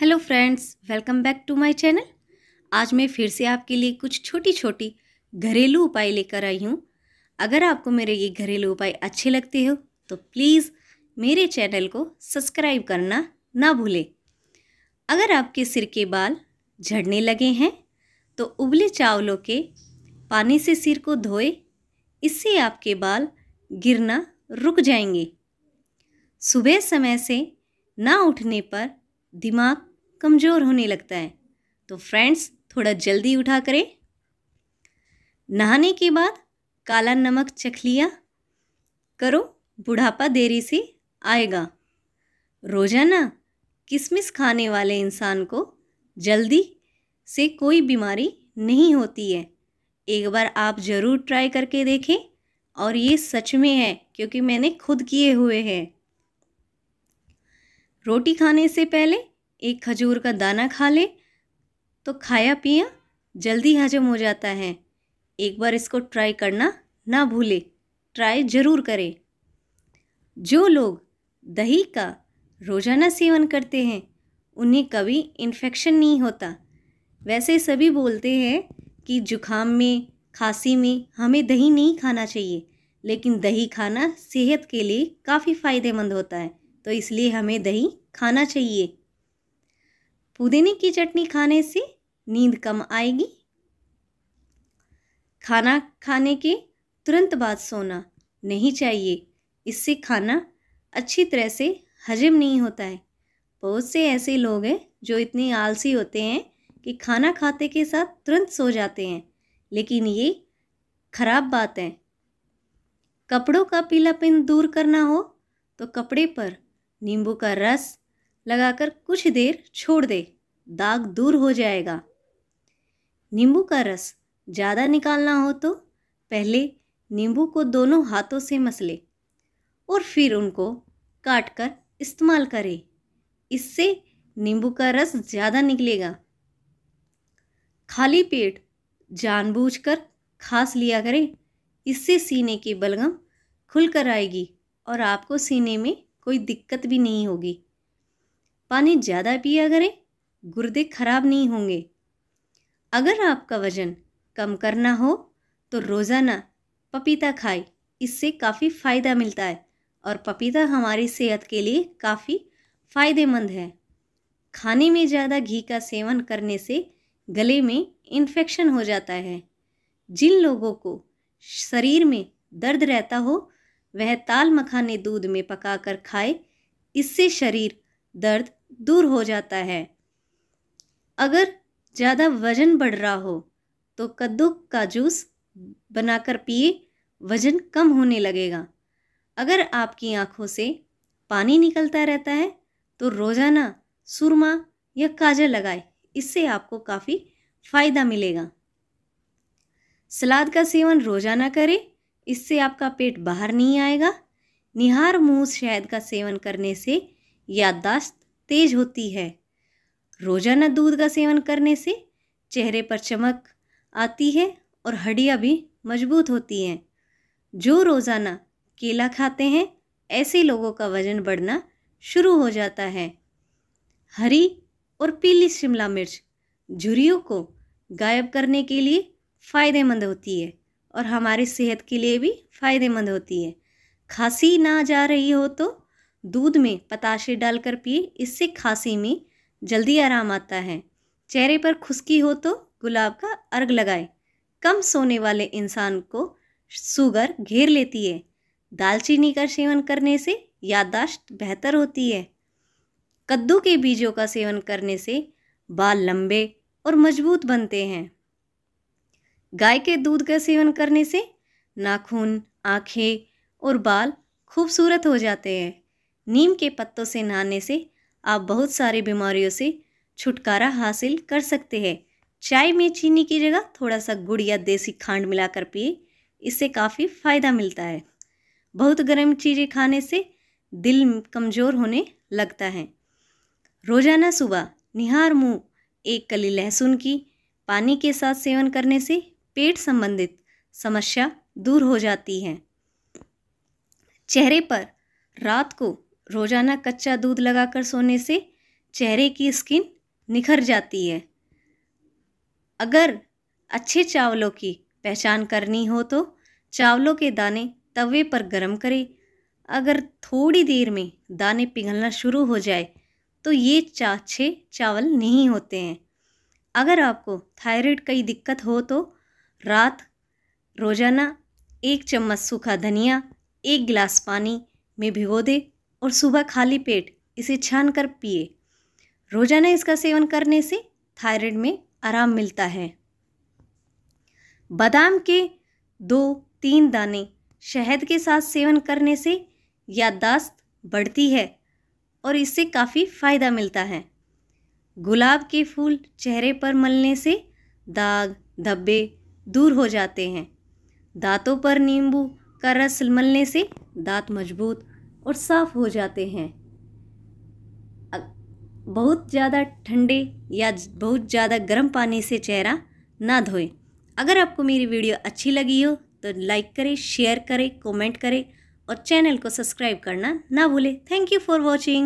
hello friends welcome back to my channel आज मैं फिर से आपके लिए कुछ छोटी छोटी घरेलू उपाय लेकर आई हूँ अगर आपको मेरे ये घरेलू उपाय अच्छे लगते हो तो प्लीज़ मेरे चैनल को सब्सक्राइब करना ना भूलें अगर आपके सिर के बाल झड़ने लगे हैं तो उबले चावलों के पानी से सिर को धोए इससे आपके बाल गिरना रुक जाएंगे सुबह समय से ना उठने पर दिमाग कमज़ोर होने लगता है तो फ्रेंड्स थोड़ा जल्दी उठा करें नहाने के बाद काला नमक चख लिया करो बुढ़ापा देरी से आएगा रोज़ाना किशमिश खाने वाले इंसान को जल्दी से कोई बीमारी नहीं होती है एक बार आप ज़रूर ट्राई करके देखें और ये सच में है क्योंकि मैंने खुद किए हुए हैं रोटी खाने से पहले एक खजूर का दाना खा लें तो खाया पिया जल्दी हजम हो जाता है एक बार इसको ट्राई करना ना भूले ट्राई ज़रूर करें जो लोग दही का रोज़ाना सेवन करते हैं उन्हें कभी इन्फेक्शन नहीं होता वैसे सभी बोलते हैं कि जुखाम में खांसी में हमें दही नहीं खाना चाहिए लेकिन दही खाना सेहत के लिए काफ़ी फ़ायदेमंद होता है तो इसलिए हमें दही खाना चाहिए पुदीने की चटनी खाने से नींद कम आएगी खाना खाने के तुरंत बाद सोना नहीं चाहिए इससे खाना अच्छी तरह से हजम नहीं होता है बहुत से ऐसे लोग हैं जो इतने आलसी होते हैं कि खाना खाते के साथ तुरंत सो जाते हैं लेकिन ये खराब बात है कपड़ों का पीलापन दूर करना हो तो कपड़े पर नींबू का रस लगाकर कुछ देर छोड़ दे दाग दूर हो जाएगा नींबू का रस ज़्यादा निकालना हो तो पहले नींबू को दोनों हाथों से मसले और फिर उनको काट कर इस्तेमाल करें इससे नींबू का रस ज़्यादा निकलेगा खाली पेट जानबूझकर खास लिया करें इससे सीने की बलगम खुल कर आएगी और आपको सीने में कोई दिक्कत भी नहीं होगी पानी ज़्यादा पिया करें गुर्दे खराब नहीं होंगे अगर आपका वज़न कम करना हो तो रोज़ाना पपीता खाए इससे काफ़ी फ़ायदा मिलता है और पपीता हमारी सेहत के लिए काफ़ी फ़ायदेमंद है खाने में ज़्यादा घी का सेवन करने से गले में इन्फेक्शन हो जाता है जिन लोगों को शरीर में दर्द रहता हो वह ताल मखाने दूध में पकाकर खाए इससे शरीर दर्द दूर हो जाता है अगर ज़्यादा वज़न बढ़ रहा हो तो कद्दू का जूस बनाकर पिए वज़न कम होने लगेगा अगर आपकी आँखों से पानी निकलता रहता है तो रोज़ाना सुरमा या काजल लगाए इससे आपको काफ़ी फ़ायदा मिलेगा सलाद का सेवन रोज़ाना करें इससे आपका पेट बाहर नहीं आएगा निहार मुँह शहद का सेवन करने से याददाश्त तेज होती है रोजाना दूध का सेवन करने से चेहरे पर चमक आती है और हड्डियाँ भी मजबूत होती हैं जो रोज़ाना केला खाते हैं ऐसे लोगों का वज़न बढ़ना शुरू हो जाता है हरी और पीली शिमला मिर्च झुरियों को गायब करने के लिए फ़ायदेमंद होती है और हमारी सेहत के लिए भी फ़ायदेमंद होती है खांसी ना जा रही हो तो दूध में पताशे डालकर पिए इससे खांसी में जल्दी आराम आता है चेहरे पर खुश्की हो तो गुलाब का अर्घ लगाए कम सोने वाले इंसान को शुगर घेर लेती है दालचीनी का सेवन करने से याददाश्त बेहतर होती है कद्दू के बीजों का सेवन करने से बाल लंबे और मजबूत बनते हैं गाय के दूध का सेवन करने से नाखून आँखें और बाल खूबसूरत हो जाते हैं नीम के पत्तों से नहाने से आप बहुत सारी बीमारियों से छुटकारा हासिल कर सकते हैं चाय में चीनी की जगह थोड़ा सा गुड़ या देसी खांड मिलाकर पिए इससे काफ़ी फ़ायदा मिलता है बहुत गर्म चीज़ें खाने से दिल कमज़ोर होने लगता है रोज़ाना सुबह निहार मुँह एक कली लहसुन की पानी के साथ सेवन करने से पेट संबंधित समस्या दूर हो जाती है चेहरे पर रात को रोज़ाना कच्चा दूध लगाकर सोने से चेहरे की स्किन निखर जाती है अगर अच्छे चावलों की पहचान करनी हो तो चावलों के दाने तवे पर गर्म करें अगर थोड़ी देर में दाने पिघलना शुरू हो जाए तो ये अच्छे चावल नहीं होते हैं अगर आपको थायराइड कई दिक्कत हो तो रात रोज़ाना एक चम्मच सूखा धनिया एक गिलास पानी में भिगो दे और सुबह खाली पेट इसे छान कर पिए रोजाना इसका सेवन करने से थायराइड में आराम मिलता है बादाम के दो तीन दाने शहद के साथ सेवन करने से याददाश्त बढ़ती है और इससे काफ़ी फ़ायदा मिलता है गुलाब के फूल चेहरे पर मलने से दाग धब्बे दूर हो जाते हैं दांतों पर नींबू का रस मलने से दांत मजबूत और साफ़ हो जाते हैं बहुत ज़्यादा ठंडे या बहुत ज़्यादा गर्म पानी से चेहरा ना धोएं अगर आपको मेरी वीडियो अच्छी लगी हो तो लाइक करें शेयर करें कमेंट करें और चैनल को सब्सक्राइब करना ना भूलें थैंक यू फॉर वॉचिंग